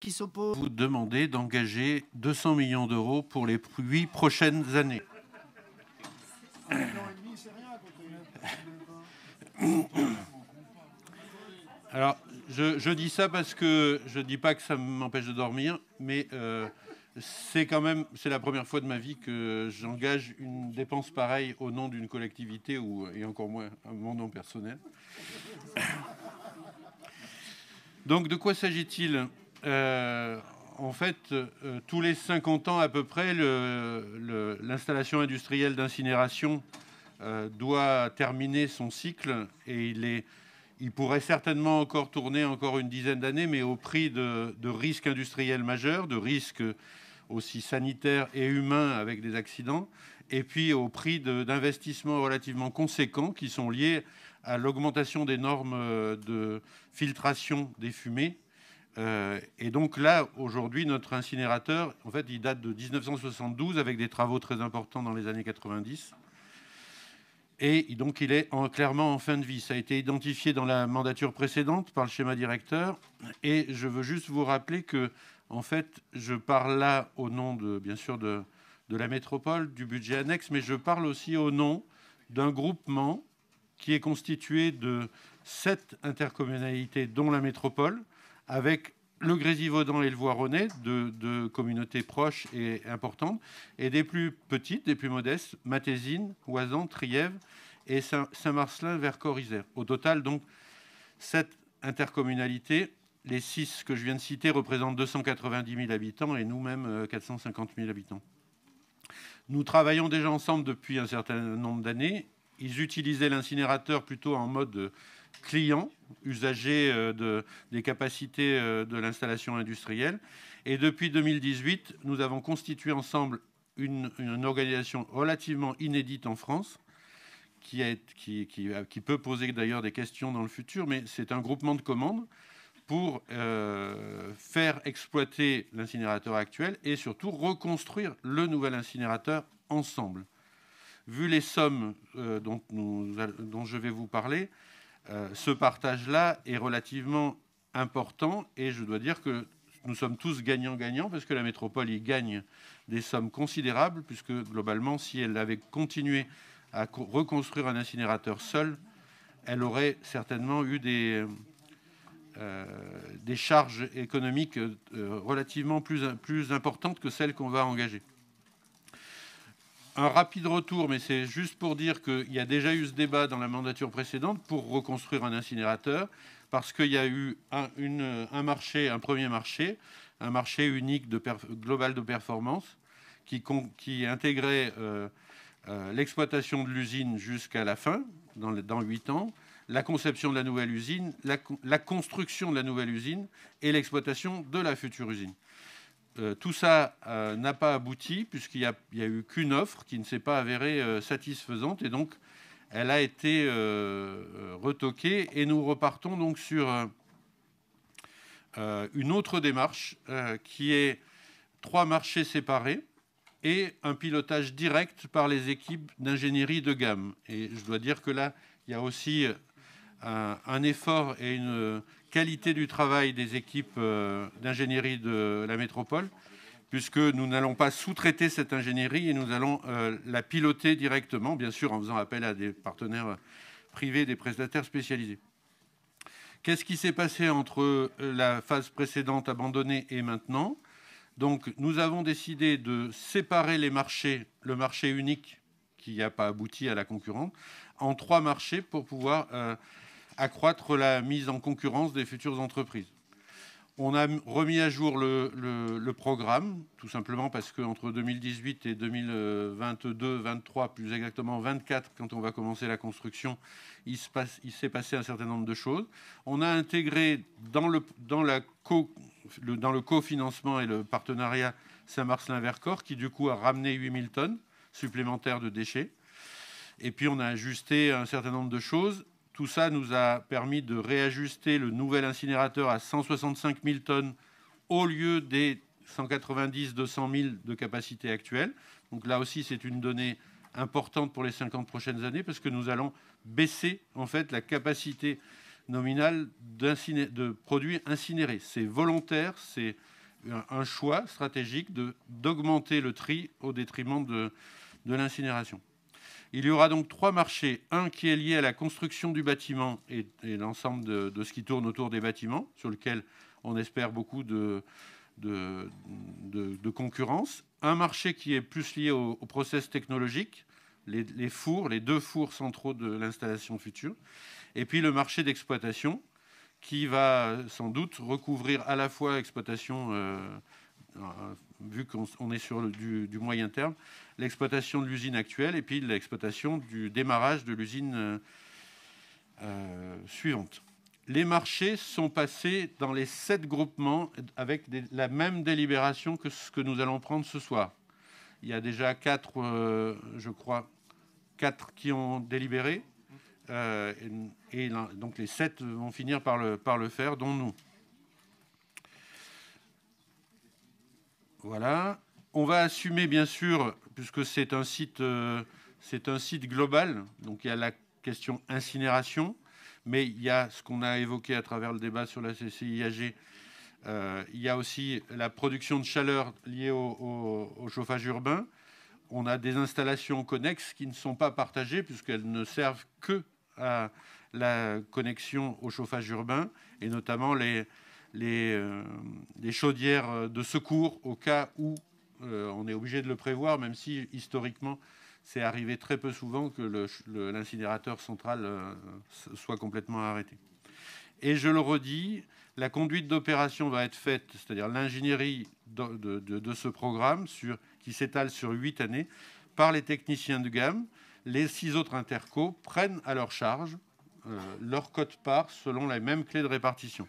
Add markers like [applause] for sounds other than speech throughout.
qui Vous demandez d'engager 200 millions d'euros pour les huit prochaines années. [coughs] Alors, je, dis ça parce que je ne dis pas que ça m'empêche de dormir, mais euh, c'est quand même c'est la première fois de ma vie que j'engage une dépense pareille au nom d'une collectivité ou et encore moins à mon nom personnel. [coughs] Donc, de quoi s'agit-il euh, en fait, euh, tous les 50 ans à peu près, l'installation industrielle d'incinération euh, doit terminer son cycle et il, pourrait certainement encore tourner encore une dizaine d'années, mais au prix de, risques industriels majeurs, de risques aussi sanitaires et humains avec des accidents, et puis au prix d'investissements relativement conséquents qui sont liés à l'augmentation des normes de filtration des fumées euh, et donc là, aujourd'hui, notre incinérateur, en fait, il date de 1972 avec des travaux très importants dans les années 90. Et donc, il est clairement en fin de vie. Ça a été identifié dans la mandature précédente par le schéma directeur. Et je veux juste vous rappeler que, en fait, je parle là au nom, de, bien sûr, de, de la métropole, du budget annexe, mais je parle aussi au nom d'un groupement qui est constitué de sept intercommunalités, dont la métropole, avec le Grésivaudan et le Voironnais, deux, communautés proches et importantes, et des plus petites, des plus modestes, Matésine, Oisans, Trièves et Saint-Marcelin vers Corisère. Au total, donc, sept intercommunalités. Les six que je viens de citer représentent 290 000 habitants et nous-mêmes 450 000 habitants. Nous travaillons déjà ensemble depuis un certain nombre d'années. Ils utilisaient l'incinérateur plutôt en mode euh, clients, usagers euh, de, des capacités euh, de l'installation industrielle. Et depuis 2018, nous avons constitué ensemble une, organisation relativement inédite en France, qui, est, qui, peut poser d'ailleurs des questions dans le futur, mais c'est un groupement de commandes pour euh, faire exploiter l'incinérateur actuel et surtout reconstruire le nouvel incinérateur ensemble. Vu les sommes dont, je vais vous parler, euh, ce partage-là est relativement important et je dois dire que nous sommes tous gagnants-gagnants parce que la métropole y gagne des sommes considérables puisque globalement, si elle avait continué à reconstruire un incinérateur seul, elle aurait certainement eu des, euh, charges économiques euh, relativement plus importantes que celles qu'on va engager un rapide retour, mais c'est juste pour dire qu'il y a déjà eu ce débat dans la mandature précédente pour reconstruire un incinérateur, parce qu'il y a eu un, marché, un premier marché, un marché unique de global de performance qui, intégrait euh, euh, l'exploitation de l'usine jusqu'à la fin, dans, dans 8 ans, la conception de la nouvelle usine, la construction de la nouvelle usine et l'exploitation de la future usine. Euh, tout ça euh, n'a pas abouti puisqu'il n'y a, eu qu'une offre qui ne s'est pas avérée euh, satisfaisante et donc elle a été retoquée et nous repartons donc sur une autre démarche qui est trois marchés séparés et un pilotage direct par les équipes d'ingénierie de gamme. Et je dois dire que là, il y a aussi un, effort et une qualité du travail des équipes euh, d'ingénierie de la métropole, puisque nous n'allons pas sous-traiter cette ingénierie et nous allons euh, la piloter directement, bien sûr en faisant appel à des partenaires privés, des prestataires spécialisés. Qu'est-ce qui s'est passé entre euh, la phase précédente abandonnée et maintenant Donc, nous avons décidé de séparer les marchés, le marché unique qui n'a pas abouti à la concurrente, en trois marchés pour pouvoir accroître la mise en concurrence des futures entreprises. On a remis à jour le, programme, tout simplement parce qu'entre 2018 et 2022, 23, plus exactement 24, quand on va commencer la construction, il s'est passé un certain nombre de choses. On a intégré dans le, dans la co, dans cofinancement et le partenariat Saint-Marcelin-Vercors, qui du coup a ramené 8000 tonnes supplémentaires de déchets. Et puis on a ajusté un certain nombre de choses. Tout ça nous a permis de réajuster le nouvel incinérateur à 165 000 tonnes au lieu des 190 200 000 de capacité actuelle. Donc là aussi, c'est une donnée importante pour les 50 prochaines années parce que nous allons baisser en fait la capacité nominale de produits incinérés. C'est volontaire, c'est un choix stratégique d'augmenter le tri au détriment de, de l'incinération. Il y aura donc trois marchés. Un qui est lié à la construction du bâtiment et, l'ensemble de, ce qui tourne autour des bâtiments, sur lequel on espère beaucoup de, concurrence. Un marché qui est plus lié au, process technologique, les, fours, les deux fours centraux de l'installation future. Et puis le marché d'exploitation, qui va sans doute recouvrir à la fois exploitation euh, vu qu'on est sur le, du, moyen terme, l'exploitation de l'usine actuelle et puis l'exploitation du démarrage de l'usine euh, euh, suivante. Les marchés sont passés dans les sept groupements avec la même délibération que ce que nous allons prendre ce soir. Il y a déjà quatre, euh, je crois, quatre qui ont délibéré. et, et donc les sept vont finir par le, par le faire, dont nous. Voilà. On va assumer, bien sûr, puisque c'est un site, euh, un site global, donc il y a la question incinération, mais il y a ce qu'on a évoqué à travers le débat sur la CCIAG. Euh, il y a aussi la production de chaleur liée au, au, chauffage urbain. On a des installations connexes qui ne sont pas partagées puisqu'elles ne servent que à la connexion au chauffage urbain et notamment les, euh, les, chaudières euh, de secours au cas où euh, on est obligé de le prévoir, même si historiquement c'est arrivé très peu souvent que l'incinérateur central soit complètement arrêté. Et je le redis, la conduite d'opération va être faite, c'est-à-dire l'ingénierie de, ce programme qui s'étale sur huit années par les techniciens de gamme. Les six autres interco prennent à leur charge leur code part selon les mêmes clés de répartition.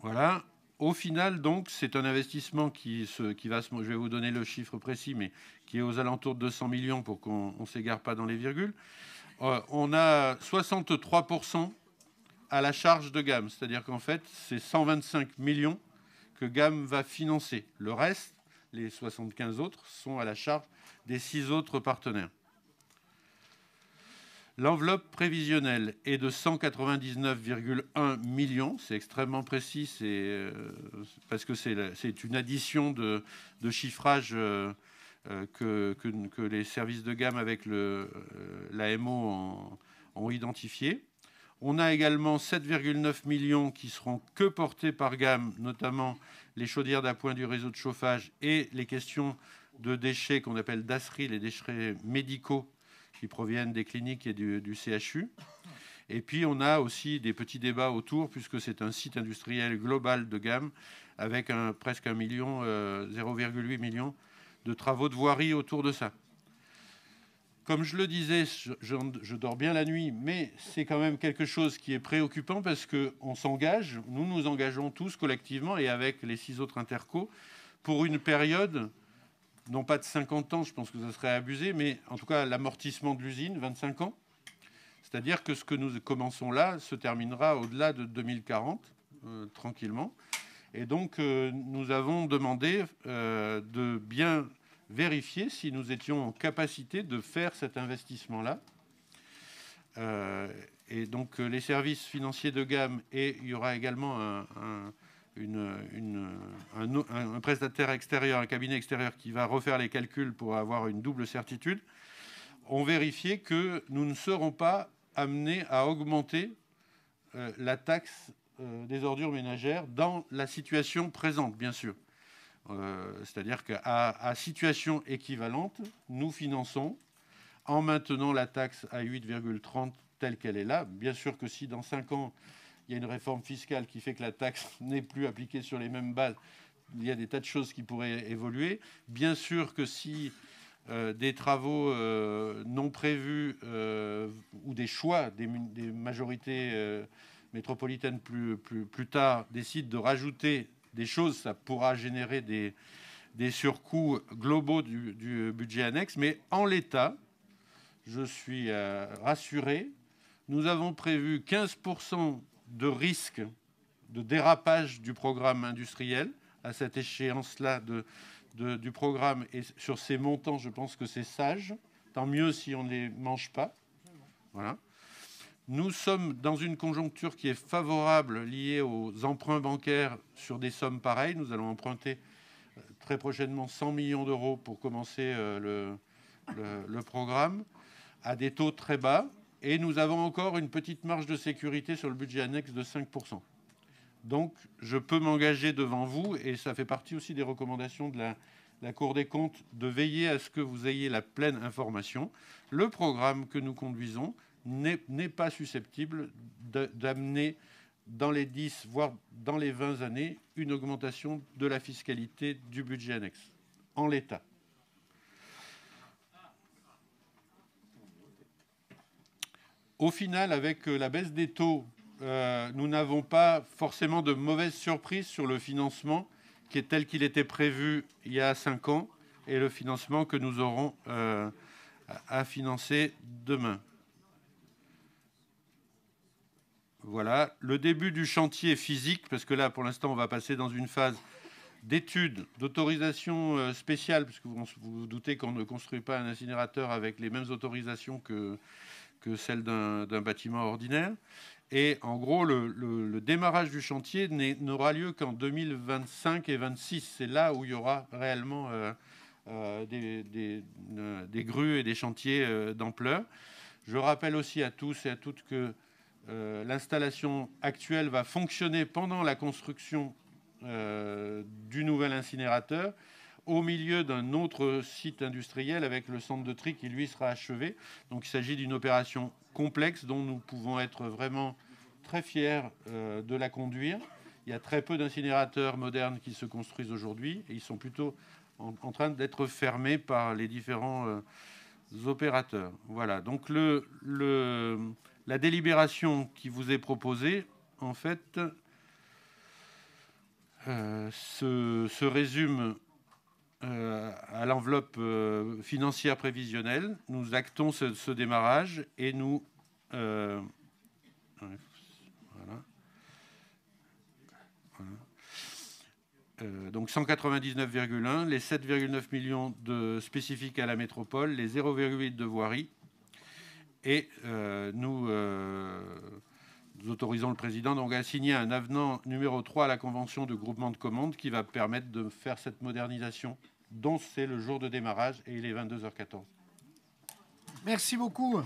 Voilà. Au final, donc, c'est un investissement qui, qui va se, Je vais vous donner le chiffre précis, mais qui est aux alentours de 200 millions pour qu'on ne s'égare pas dans les virgules. Euh, on a 63% à la charge de GAM. C'est-à-dire qu'en fait, c'est 125 millions que GAM va financer. Le reste, les 75 autres, sont à la charge des six autres partenaires. L'enveloppe prévisionnelle est de 199,1 millions. C'est extrêmement précis euh, parce que c'est une addition de, chiffrage euh, euh, que, les services de gamme avec l'AMO ont identifié. On a également 7,9 millions qui seront que portés par gamme, notamment les chaudières d'appoint du réseau de chauffage et les questions de déchets qu'on appelle DASRI, les déchets médicaux qui proviennent des cliniques et du, CHU. Et puis on a aussi des petits débats autour, puisque c'est un site industriel global de gamme, avec un, presque un million, 0,8 euh, million de travaux de voirie autour de ça. Comme je le disais, je, je dors bien la nuit, mais c'est quand même quelque chose qui est préoccupant parce qu'on s'engage, nous nous engageons tous collectivement et avec les six autres intercos, pour une période non pas de 50 ans, je pense que ce serait abusé, mais en tout cas l'amortissement de l'usine, 25 ans. C'est-à-dire que ce que nous commençons là se terminera au-delà de 2040, euh, tranquillement. Et donc euh, nous avons demandé euh, de bien vérifier si nous étions en capacité de faire cet investissement-là. et donc les services financiers de gamme, et il y aura également un une, un, prestataire extérieur, un cabinet extérieur qui va refaire les calculs pour avoir une double certitude, ont vérifié que nous ne serons pas amenés à augmenter euh, la taxe euh, des ordures ménagères dans la situation présente, bien sûr. Euh, c'est-à-dire qu'à à situation équivalente, nous finançons en maintenant la taxe à 8,30 telle qu'elle est là. Bien sûr que si dans 5 ans, il y a une réforme fiscale qui fait que la taxe [laughs] n'est plus appliquée sur les mêmes bases. Il y a des tas de choses qui pourraient évoluer. Bien sûr que si euh, des travaux euh, non prévus euh, ou des choix des, majorités métropolitaines plus, tard décident de rajouter des choses, ça pourra générer des, surcoûts globaux du, du, budget annexe. Mais en l'état, je suis rassuré, nous avons prévu 15% de risque de dérapage du programme industriel à cette échéance-là du programme et sur ces montants, je pense que c'est sage. Tant mieux si on ne les mange pas. Voilà. Nous sommes dans une conjoncture qui est favorable liée aux emprunts bancaires sur des sommes pareilles. Nous allons emprunter euh, très prochainement 100 millions d'euros pour commencer euh, le programme à des taux très bas. Et nous avons encore une petite marge de sécurité sur le budget annexe de 5%. Donc, je peux m'engager devant vous, et ça fait partie aussi des recommandations de la, Cour des comptes, de veiller à ce que vous ayez la pleine information. Le programme que nous conduisons n'est pas susceptible d'amener dans les 10, voire dans les 20 années, une augmentation de la fiscalité du budget annexe, en l'état. Au final, avec euh, la baisse des taux, euh, nous n'avons pas forcément de mauvaises surprises sur le financement qui est tel qu'il était prévu il y a cinq ans et le financement que nous aurons euh, à financer demain. Voilà le début du chantier physique, parce que là, pour l'instant, on va passer dans une phase d'études, d'autorisation spéciale, puisque vous vous doutez qu'on ne construit pas un incinérateur avec les mêmes autorisations que, que celle d'un bâtiment ordinaire. Et en gros, le, démarrage du chantier n'aura lieu qu'en 2025 et 2026. C'est là où il y aura réellement euh, euh, euh, des, grues et des chantiers d'ampleur. Je rappelle aussi à tous et à toutes que l'installation actuelle va fonctionner pendant la construction du nouvel incinérateur au milieu d'un autre site industriel avec le centre de tri qui, lui, sera achevé. Donc il s'agit d'une opération complexe dont nous pouvons être vraiment très fiers euh, de la conduire. Il y a très peu d'incinérateurs modernes qui se construisent aujourd'hui et ils sont plutôt en, train d'être fermés par les différents euh, opérateurs. Voilà, donc la délibération qui vous est proposée, en fait, euh, se résume euh, à l'enveloppe euh, financière prévisionnelle. Nous actons ce, démarrage et nous... Euh, donc 199,1, les 7,9 millions de spécifiques à la métropole, les 0,8 de voirie. Et nous nous autorisons le président donc à signer un avenant numéro 3 à la convention de groupement de commandes qui va permettre de faire cette modernisation dont c'est le jour de démarrage et il est 22h14. Merci beaucoup.